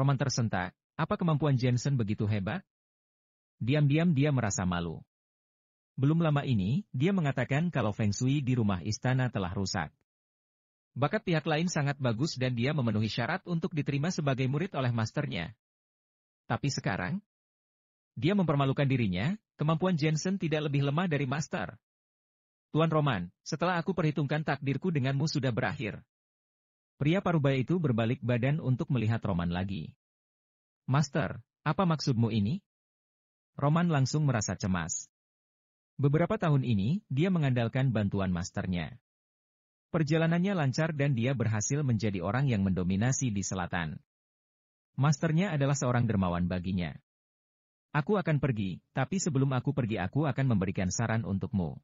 Roman tersentak, apa kemampuan Jensen begitu hebat? Diam-diam dia merasa malu. Belum lama ini, dia mengatakan kalau Feng Shui di rumah istana telah rusak. Bakat pihak lain sangat bagus dan dia memenuhi syarat untuk diterima sebagai murid oleh masternya. Tapi sekarang, dia mempermalukan dirinya, kemampuan Jensen tidak lebih lemah dari master. Tuan Roman, setelah aku perhitungkan takdirku denganmu sudah berakhir. Pria parubaya itu berbalik badan untuk melihat Roman lagi. Master, apa maksudmu ini? Roman langsung merasa cemas. Beberapa tahun ini, dia mengandalkan bantuan masternya. Perjalanannya lancar dan dia berhasil menjadi orang yang mendominasi di selatan. Masternya adalah seorang dermawan baginya. Aku akan pergi, tapi sebelum aku pergi aku akan memberikan saran untukmu.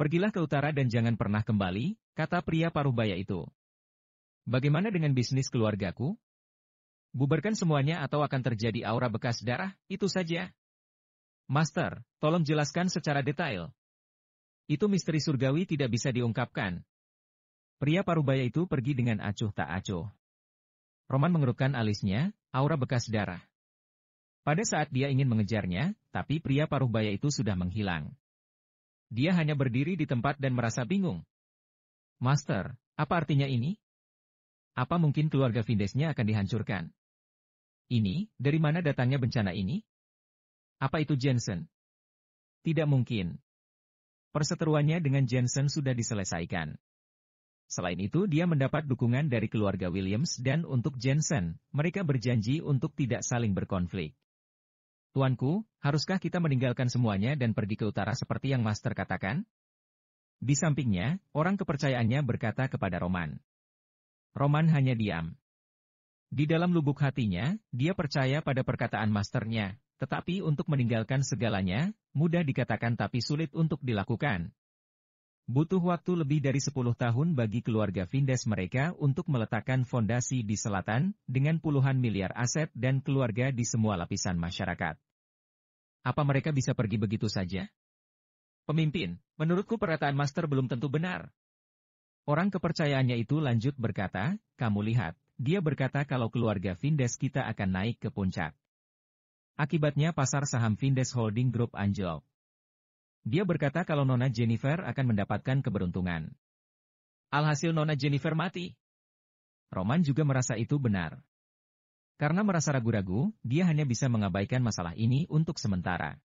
Pergilah ke utara dan jangan pernah kembali, kata pria parubaya itu. Bagaimana dengan bisnis keluargaku? Bubarkan semuanya atau akan terjadi aura bekas darah, itu saja. Master, tolong jelaskan secara detail. Itu misteri surgawi tidak bisa diungkapkan. Pria parubaya itu pergi dengan acuh tak acuh. Roman mengerutkan alisnya, aura bekas darah. Pada saat dia ingin mengejarnya, tapi pria parubaya itu sudah menghilang. Dia hanya berdiri di tempat dan merasa bingung. Master, apa artinya ini? Apa mungkin keluarga Vindesnya akan dihancurkan? Ini, dari mana datangnya bencana ini? Apa itu Jensen? Tidak mungkin. Perseteruannya dengan Jensen sudah diselesaikan. Selain itu, dia mendapat dukungan dari keluarga Williams dan untuk Jensen, mereka berjanji untuk tidak saling berkonflik. Tuanku, haruskah kita meninggalkan semuanya dan pergi ke utara seperti yang Master katakan? Di sampingnya, orang kepercayaannya berkata kepada Roman. Roman hanya diam. Di dalam lubuk hatinya, dia percaya pada perkataan masternya, tetapi untuk meninggalkan segalanya, mudah dikatakan tapi sulit untuk dilakukan. Butuh waktu lebih dari 10 tahun bagi keluarga Vindes mereka untuk meletakkan fondasi di selatan, dengan puluhan miliar aset dan keluarga di semua lapisan masyarakat. Apa mereka bisa pergi begitu saja? Pemimpin, menurutku perataan master belum tentu benar. Orang kepercayaannya itu lanjut berkata, kamu lihat, dia berkata kalau keluarga Vindes kita akan naik ke puncak. Akibatnya pasar saham Vindes Holding Group anjlok. Dia berkata kalau Nona Jennifer akan mendapatkan keberuntungan. Alhasil Nona Jennifer mati. Roman juga merasa itu benar. Karena merasa ragu-ragu, dia hanya bisa mengabaikan masalah ini untuk sementara.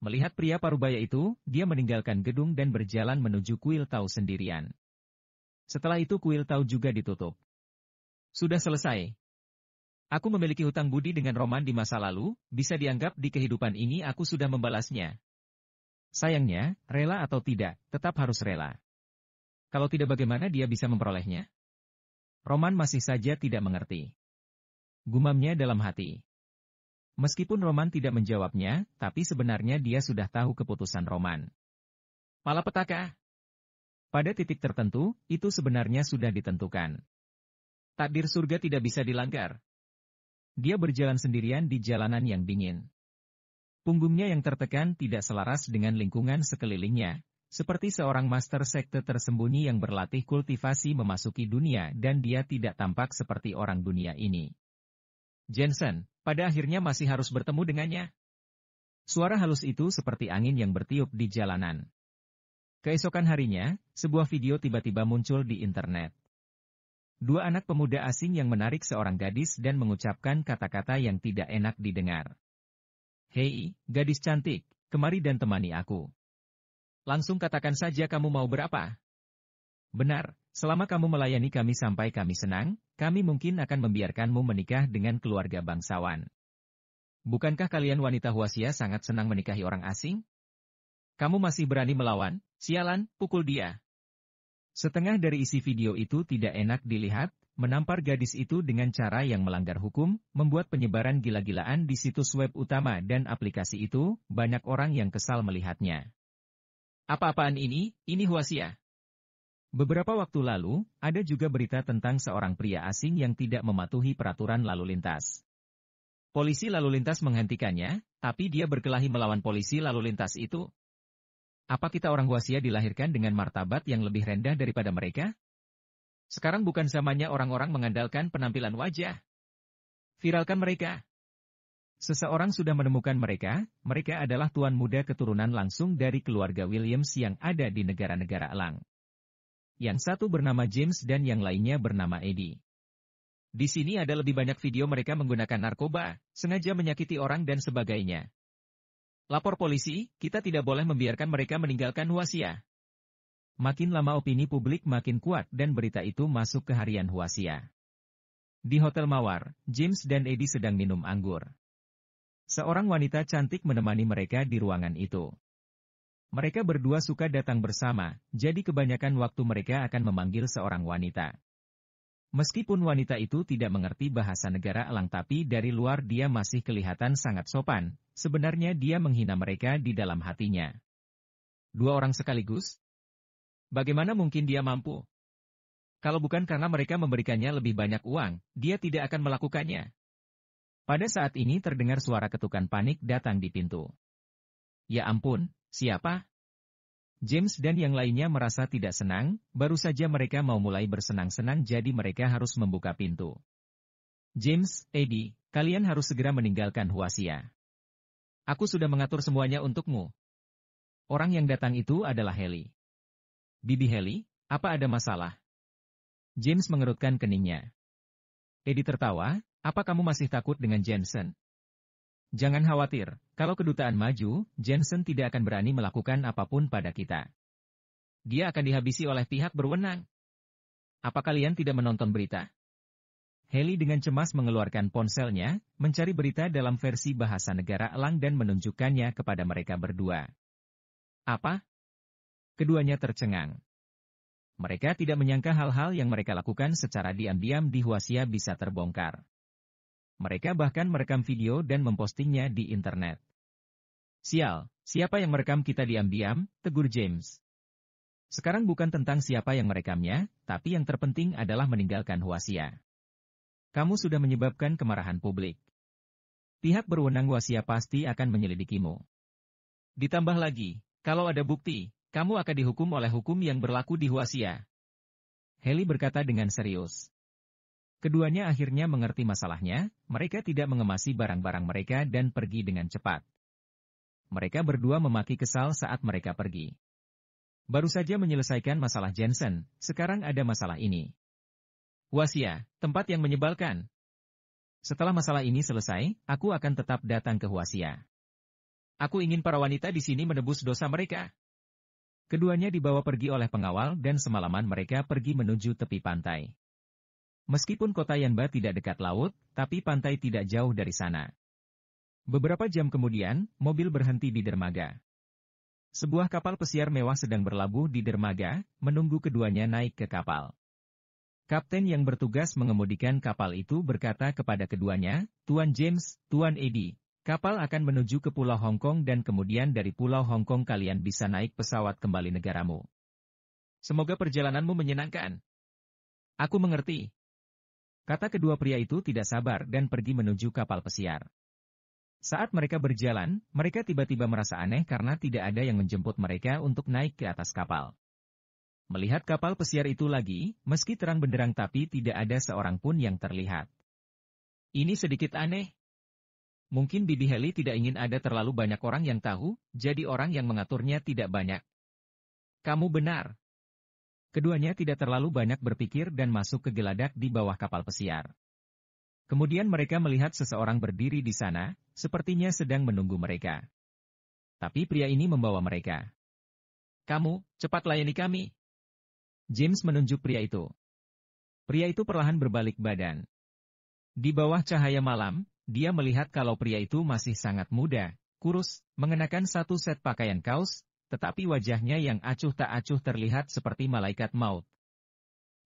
Melihat pria parubaya itu, dia meninggalkan gedung dan berjalan menuju kuil tahu sendirian. Setelah itu kuil tahu juga ditutup. Sudah selesai. Aku memiliki hutang budi dengan Roman di masa lalu, bisa dianggap di kehidupan ini aku sudah membalasnya. Sayangnya, rela atau tidak, tetap harus rela. Kalau tidak bagaimana dia bisa memperolehnya? Roman masih saja tidak mengerti. Gumamnya dalam hati. Meskipun Roman tidak menjawabnya, tapi sebenarnya dia sudah tahu keputusan Roman. Malapetaka, pada titik tertentu, itu sebenarnya sudah ditentukan. Takdir surga tidak bisa dilanggar. Dia berjalan sendirian di jalanan yang dingin. Punggungnya yang tertekan tidak selaras dengan lingkungan sekelilingnya, seperti seorang master sekte tersembunyi yang berlatih kultivasi memasuki dunia dan dia tidak tampak seperti orang dunia ini. Jensen, pada akhirnya masih harus bertemu dengannya. Suara halus itu seperti angin yang bertiup di jalanan. Keesokan harinya, sebuah video tiba-tiba muncul di internet. Dua anak pemuda asing yang menarik seorang gadis dan mengucapkan kata-kata yang tidak enak didengar. Hei, gadis cantik, kemari dan temani aku. Langsung katakan saja kamu mau berapa. Benar, selama kamu melayani kami sampai kami senang, kami mungkin akan membiarkanmu menikah dengan keluarga bangsawan. Bukankah kalian wanita Huasia sangat senang menikahi orang asing? Kamu masih berani melawan? Sialan, pukul dia. Setengah dari isi video itu tidak enak dilihat, menampar gadis itu dengan cara yang melanggar hukum, membuat penyebaran gila-gilaan di situs web utama dan aplikasi itu, banyak orang yang kesal melihatnya. Apa-apaan ini, ini Huasia. Beberapa waktu lalu, ada juga berita tentang seorang pria asing yang tidak mematuhi peraturan lalu lintas. Polisi lalu lintas menghentikannya, tapi dia berkelahi melawan polisi lalu lintas itu. Apa kita orang Wasia dilahirkan dengan martabat yang lebih rendah daripada mereka? Sekarang bukan zamannya orang-orang mengandalkan penampilan wajah. Viralkan mereka. Seseorang sudah menemukan mereka, mereka adalah tuan muda keturunan langsung dari keluarga Williams yang ada di negara-negara elang. Yang satu bernama James dan yang lainnya bernama Eddie. Di sini ada lebih banyak video mereka menggunakan narkoba, sengaja menyakiti orang dan sebagainya. Lapor polisi, kita tidak boleh membiarkan mereka meninggalkan Huasia. Makin lama opini publik makin kuat dan berita itu masuk ke harian Huasia. Di Hotel Mawar, James dan Eddie sedang minum anggur. Seorang wanita cantik menemani mereka di ruangan itu. Mereka berdua suka datang bersama, jadi kebanyakan waktu mereka akan memanggil seorang wanita. Meskipun wanita itu tidak mengerti bahasa negara elang tapi dari luar dia masih kelihatan sangat sopan, sebenarnya dia menghina mereka di dalam hatinya. Dua orang sekaligus? Bagaimana mungkin dia mampu? Kalau bukan karena mereka memberikannya lebih banyak uang, dia tidak akan melakukannya. Pada saat ini terdengar suara ketukan panik datang di pintu. Ya ampun, siapa? James dan yang lainnya merasa tidak senang, baru saja mereka mau mulai bersenang-senang jadi mereka harus membuka pintu. James, Eddie, kalian harus segera meninggalkan Huasia. Aku sudah mengatur semuanya untukmu. Orang yang datang itu adalah Heli. Bibi Heli, apa ada masalah? James mengerutkan keningnya. Eddie tertawa, apa kamu masih takut dengan Jensen? Jangan khawatir, kalau kedutaan maju, Jensen tidak akan berani melakukan apapun pada kita. Dia akan dihabisi oleh pihak berwenang. Apa kalian tidak menonton berita? Heli dengan cemas mengeluarkan ponselnya, mencari berita dalam versi bahasa negara elang dan menunjukkannya kepada mereka berdua. Apa? Keduanya tercengang. Mereka tidak menyangka hal-hal yang mereka lakukan secara diam-diam di Huasia bisa terbongkar. Mereka bahkan merekam video dan mempostingnya di internet. Sial, siapa yang merekam kita diam-diam? Tegur James. Sekarang bukan tentang siapa yang merekamnya, tapi yang terpenting adalah meninggalkan Huasia. Kamu sudah menyebabkan kemarahan publik. Pihak berwenang Huasia pasti akan menyelidikimu. Ditambah lagi, kalau ada bukti, kamu akan dihukum oleh hukum yang berlaku di Huasia. Heli berkata dengan serius. Keduanya akhirnya mengerti masalahnya, mereka tidak mengemasi barang-barang mereka dan pergi dengan cepat. Mereka berdua memaki kesal saat mereka pergi. Baru saja menyelesaikan masalah Jensen, sekarang ada masalah ini. Wasia, tempat yang menyebalkan. Setelah masalah ini selesai, aku akan tetap datang ke Wasia. Aku ingin para wanita di sini menebus dosa mereka. Keduanya dibawa pergi oleh pengawal dan semalaman mereka pergi menuju tepi pantai. Meskipun kota Yanba tidak dekat laut, tapi pantai tidak jauh dari sana. Beberapa jam kemudian, mobil berhenti di dermaga. Sebuah kapal pesiar mewah sedang berlabuh di dermaga, menunggu keduanya naik ke kapal. Kapten yang bertugas mengemudikan kapal itu berkata kepada keduanya, Tuan James, Tuan Eddie, kapal akan menuju ke Pulau Hong Kong dan kemudian dari Pulau Hong Kong kalian bisa naik pesawat kembali negaramu. Semoga perjalananmu menyenangkan. Aku mengerti, Kata kedua pria itu tidak sabar dan pergi menuju kapal pesiar. Saat mereka berjalan, mereka tiba-tiba merasa aneh karena tidak ada yang menjemput mereka untuk naik ke atas kapal. Melihat kapal pesiar itu lagi, meski terang benderang tapi tidak ada seorang pun yang terlihat. Ini sedikit aneh. Mungkin Bibi Heli tidak ingin ada terlalu banyak orang yang tahu, jadi orang yang mengaturnya tidak banyak. Kamu benar. Keduanya tidak terlalu banyak berpikir dan masuk ke geladak di bawah kapal pesiar. Kemudian mereka melihat seseorang berdiri di sana, sepertinya sedang menunggu mereka. Tapi pria ini membawa mereka. Kamu, cepat layani kami. James menunjuk pria itu. Pria itu perlahan berbalik badan. Di bawah cahaya malam, dia melihat kalau pria itu masih sangat muda, kurus, mengenakan satu set pakaian kaos, tetapi wajahnya yang acuh tak acuh terlihat seperti malaikat maut.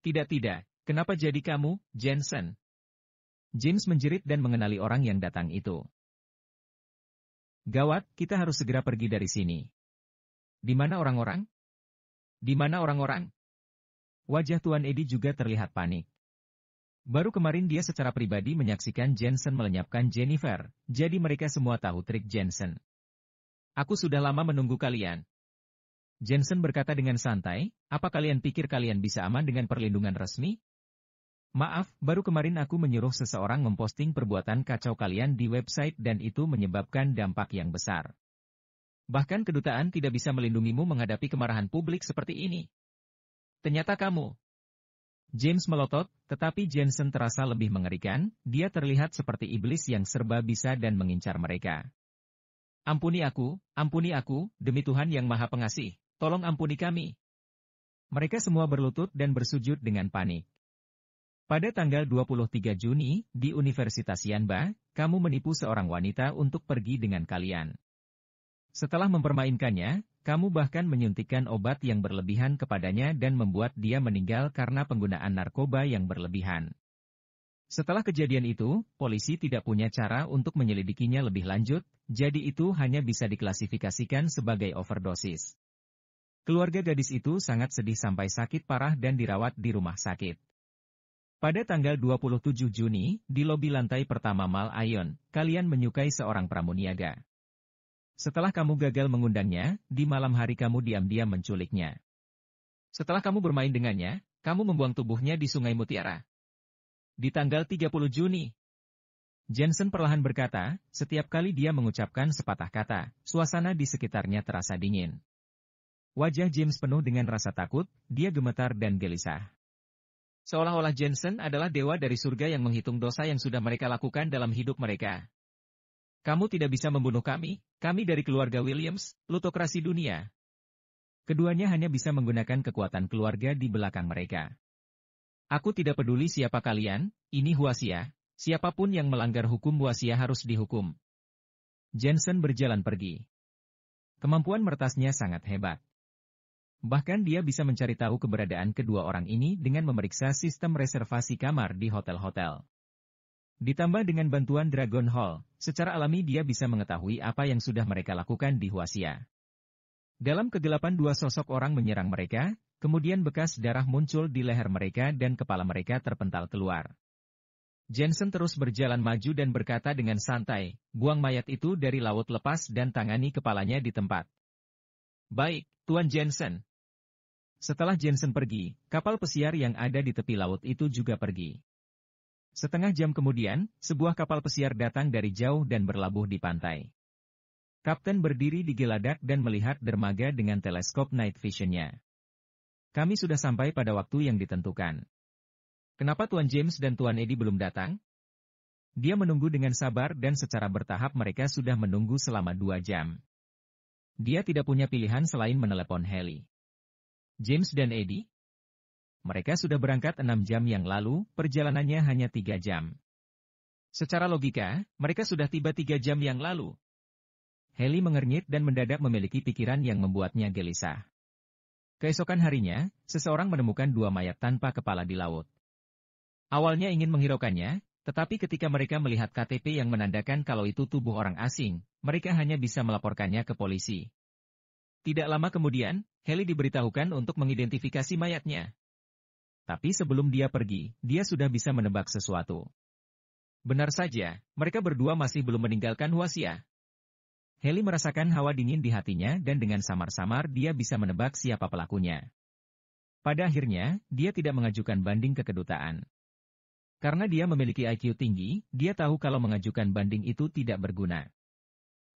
Tidak-tidak, kenapa jadi kamu, Jensen? James menjerit dan mengenali orang yang datang itu. Gawat, kita harus segera pergi dari sini. Di mana orang-orang? Di mana orang-orang? Wajah Tuan Edi juga terlihat panik. Baru kemarin dia secara pribadi menyaksikan Jensen melenyapkan Jennifer, jadi mereka semua tahu trik Jensen. Aku sudah lama menunggu kalian. Jensen berkata dengan santai, apa kalian pikir kalian bisa aman dengan perlindungan resmi? Maaf, baru kemarin aku menyuruh seseorang memposting perbuatan kacau kalian di website dan itu menyebabkan dampak yang besar. Bahkan kedutaan tidak bisa melindungimu menghadapi kemarahan publik seperti ini. Ternyata kamu. James melotot, tetapi Jensen terasa lebih mengerikan, dia terlihat seperti iblis yang serba bisa dan mengincar mereka. Ampuni aku, ampuni aku, demi Tuhan yang Maha Pengasih. Tolong ampuni kami. Mereka semua berlutut dan bersujud dengan panik. Pada tanggal 23 Juni, di Universitas Yanba, kamu menipu seorang wanita untuk pergi dengan kalian. Setelah mempermainkannya, kamu bahkan menyuntikkan obat yang berlebihan kepadanya dan membuat dia meninggal karena penggunaan narkoba yang berlebihan. Setelah kejadian itu, polisi tidak punya cara untuk menyelidikinya lebih lanjut, jadi itu hanya bisa diklasifikasikan sebagai overdosis. Keluarga gadis itu sangat sedih sampai sakit parah dan dirawat di rumah sakit. Pada tanggal 27 Juni, di lobi lantai pertama Mal Aion, kalian menyukai seorang pramuniaga. Setelah kamu gagal mengundangnya, di malam hari kamu diam-diam menculiknya. Setelah kamu bermain dengannya, kamu membuang tubuhnya di Sungai Mutiara. Di tanggal 30 Juni, Jensen perlahan berkata, setiap kali dia mengucapkan sepatah kata, suasana di sekitarnya terasa dingin. Wajah James penuh dengan rasa takut, dia gemetar dan gelisah. Seolah-olah Jensen adalah dewa dari surga yang menghitung dosa yang sudah mereka lakukan dalam hidup mereka. Kamu tidak bisa membunuh kami, kami dari keluarga Williams, plutokrasi dunia. Keduanya hanya bisa menggunakan kekuatan keluarga di belakang mereka. Aku tidak peduli siapa kalian, ini Huasia, siapapun yang melanggar hukum Huasia harus dihukum. Jensen berjalan pergi. Kemampuan mertasnya sangat hebat. Bahkan dia bisa mencari tahu keberadaan kedua orang ini dengan memeriksa sistem reservasi kamar di hotel-hotel. Ditambah dengan bantuan Dragon Hall, secara alami dia bisa mengetahui apa yang sudah mereka lakukan di Huasia. Dalam kegelapan dua sosok orang menyerang mereka, kemudian bekas darah muncul di leher mereka dan kepala mereka terpental keluar. Jensen terus berjalan maju dan berkata dengan santai, buang mayat itu dari laut lepas dan tangani kepalanya di tempat. Baik, Tuan Jensen. Setelah Jensen pergi, kapal pesiar yang ada di tepi laut itu juga pergi. Setengah jam kemudian, sebuah kapal pesiar datang dari jauh dan berlabuh di pantai. Kapten berdiri di geladak dan melihat dermaga dengan teleskop night visionnya. Kami sudah sampai pada waktu yang ditentukan. Kenapa Tuan James dan Tuan Eddie belum datang? Dia menunggu dengan sabar dan secara bertahap mereka sudah menunggu selama dua jam. Dia tidak punya pilihan selain menelepon Heli. James dan Eddie? Mereka sudah berangkat enam jam yang lalu, perjalanannya hanya tiga jam. Secara logika, mereka sudah tiba tiga jam yang lalu. Heli mengernyit dan mendadak memiliki pikiran yang membuatnya gelisah. Keesokan harinya, seseorang menemukan dua mayat tanpa kepala di laut. Awalnya ingin menghiraukannya, tetapi ketika mereka melihat KTP yang menandakan kalau itu tubuh orang asing, mereka hanya bisa melaporkannya ke polisi. Tidak lama kemudian, Heli diberitahukan untuk mengidentifikasi mayatnya. Tapi sebelum dia pergi, dia sudah bisa menebak sesuatu. Benar saja, mereka berdua masih belum meninggalkan Huasia. Heli merasakan hawa dingin di hatinya dan dengan samar-samar dia bisa menebak siapa pelakunya. Pada akhirnya, dia tidak mengajukan banding ke kedutaan. Karena dia memiliki IQ tinggi, dia tahu kalau mengajukan banding itu tidak berguna.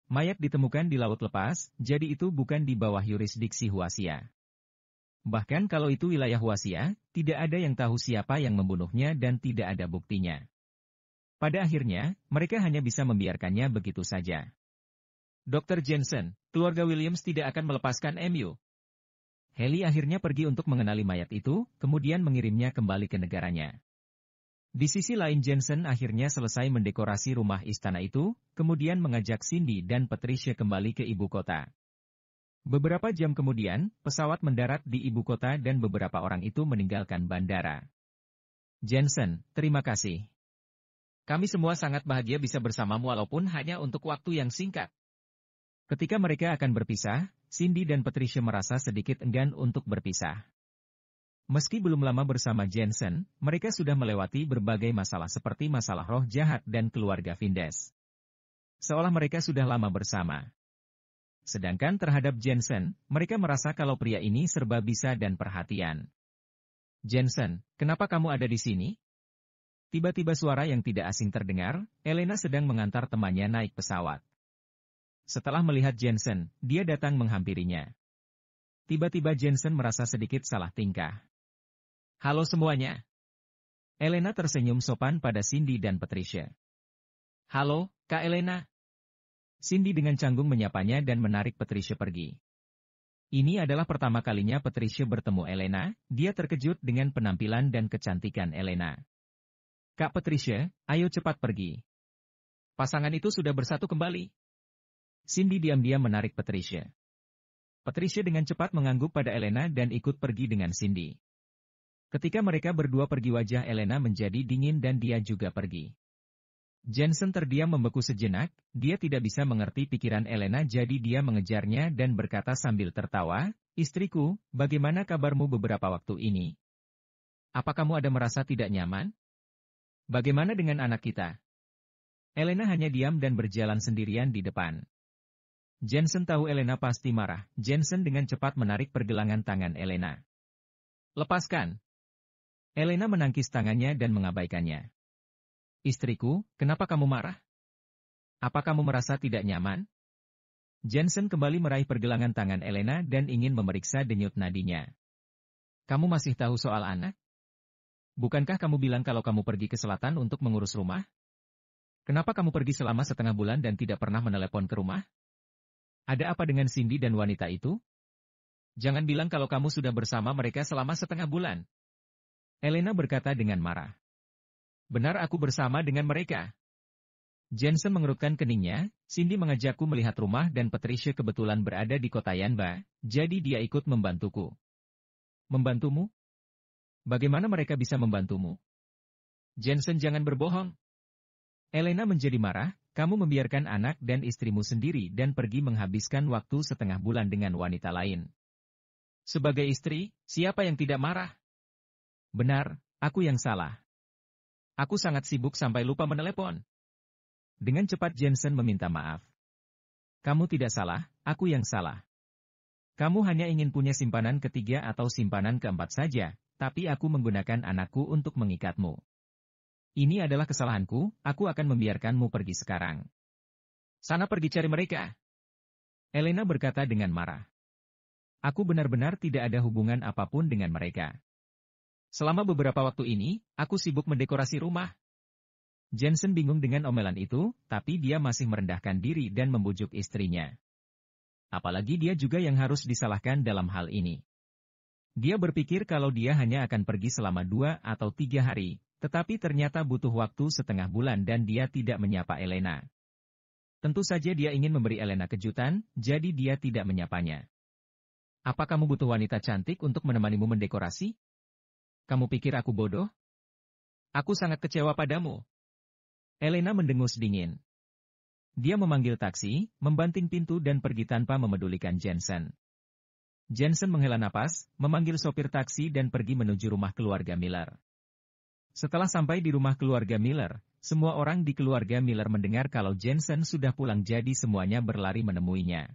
Mayat ditemukan di laut lepas, jadi itu bukan di bawah yurisdiksi Huasia. Bahkan kalau itu wilayah Huasia, tidak ada yang tahu siapa yang membunuhnya dan tidak ada buktinya. Pada akhirnya, mereka hanya bisa membiarkannya begitu saja. Dr. Jensen, keluarga Williams tidak akan melepaskan MU. Heli akhirnya pergi untuk mengenali mayat itu, kemudian mengirimnya kembali ke negaranya. Di sisi lain Jensen akhirnya selesai mendekorasi rumah istana itu, kemudian mengajak Cindy dan Patricia kembali ke ibu kota. Beberapa jam kemudian, pesawat mendarat di ibu kota dan beberapa orang itu meninggalkan bandara. Jensen, terima kasih. Kami semua sangat bahagia bisa bersamamu walaupun hanya untuk waktu yang singkat. Ketika mereka akan berpisah, Cindy dan Patricia merasa sedikit enggan untuk berpisah. Meski belum lama bersama Jensen, mereka sudah melewati berbagai masalah seperti masalah roh jahat dan keluarga Vindes. Seolah mereka sudah lama bersama. Sedangkan terhadap Jensen, mereka merasa kalau pria ini serba bisa dan perhatian. Jensen, kenapa kamu ada di sini? Tiba-tiba suara yang tidak asing terdengar, Elena sedang mengantar temannya naik pesawat. Setelah melihat Jensen, dia datang menghampirinya. Tiba-tiba Jensen merasa sedikit salah tingkah. Halo semuanya. Elena tersenyum sopan pada Cindy dan Patricia. Halo, Kak Elena. Cindy dengan canggung menyapanya dan menarik Patricia pergi. Ini adalah pertama kalinya Patricia bertemu Elena, dia terkejut dengan penampilan dan kecantikan Elena. Kak Patricia, ayo cepat pergi. Pasangan itu sudah bersatu kembali. Cindy diam-diam menarik Patricia. Patricia dengan cepat mengangguk pada Elena dan ikut pergi dengan Cindy. Ketika mereka berdua pergi wajah Elena menjadi dingin dan dia juga pergi. Jensen terdiam membeku sejenak, dia tidak bisa mengerti pikiran Elena jadi dia mengejarnya dan berkata sambil tertawa, Istriku, bagaimana kabarmu beberapa waktu ini? Apa kamu ada merasa tidak nyaman? Bagaimana dengan anak kita? Elena hanya diam dan berjalan sendirian di depan. Jensen tahu Elena pasti marah, Jensen dengan cepat menarik pergelangan tangan Elena. Lepaskan, Elena menangkis tangannya dan mengabaikannya. Istriku, kenapa kamu marah? Apa kamu merasa tidak nyaman? Jensen kembali meraih pergelangan tangan Elena dan ingin memeriksa denyut nadinya. Kamu masih tahu soal anak? Bukankah kamu bilang kalau kamu pergi ke selatan untuk mengurus rumah? Kenapa kamu pergi selama setengah bulan dan tidak pernah menelepon ke rumah? Ada apa dengan Cindy dan wanita itu? Jangan bilang kalau kamu sudah bersama mereka selama setengah bulan. Elena berkata dengan marah. Benar aku bersama dengan mereka. Jensen mengerutkan keningnya, Cindy mengajakku melihat rumah dan Patricia kebetulan berada di kota Yanba, jadi dia ikut membantuku. Membantumu? Bagaimana mereka bisa membantumu? Jensen jangan berbohong. Elena menjadi marah, kamu membiarkan anak dan istrimu sendiri dan pergi menghabiskan waktu setengah bulan dengan wanita lain. Sebagai istri, siapa yang tidak marah? Benar, aku yang salah. Aku sangat sibuk sampai lupa menelepon. Dengan cepat Jensen meminta maaf. Kamu tidak salah, aku yang salah. Kamu hanya ingin punya simpanan ketiga atau simpanan keempat saja, tapi aku menggunakan anakku untuk mengikatmu. Ini adalah kesalahanku, aku akan membiarkanmu pergi sekarang. Sana pergi cari mereka. Elena berkata dengan marah. Aku benar-benar tidak ada hubungan apapun dengan mereka. Selama beberapa waktu ini, aku sibuk mendekorasi rumah. Jensen bingung dengan omelan itu, tapi dia masih merendahkan diri dan membujuk istrinya. Apalagi dia juga yang harus disalahkan dalam hal ini. Dia berpikir kalau dia hanya akan pergi selama dua atau tiga hari, tetapi ternyata butuh waktu setengah bulan dan dia tidak menyapa Elena. Tentu saja dia ingin memberi Elena kejutan, jadi dia tidak menyapanya. Apa kamu butuh wanita cantik untuk menemanimu mendekorasi? Kamu pikir aku bodoh? Aku sangat kecewa padamu. Elena mendengus dingin. Dia memanggil taksi, membanting pintu dan pergi tanpa memedulikan Jensen. Jensen menghela napas, memanggil sopir taksi dan pergi menuju rumah keluarga Miller. Setelah sampai di rumah keluarga Miller, semua orang di keluarga Miller mendengar kalau Jensen sudah pulang jadi semuanya berlari menemuinya.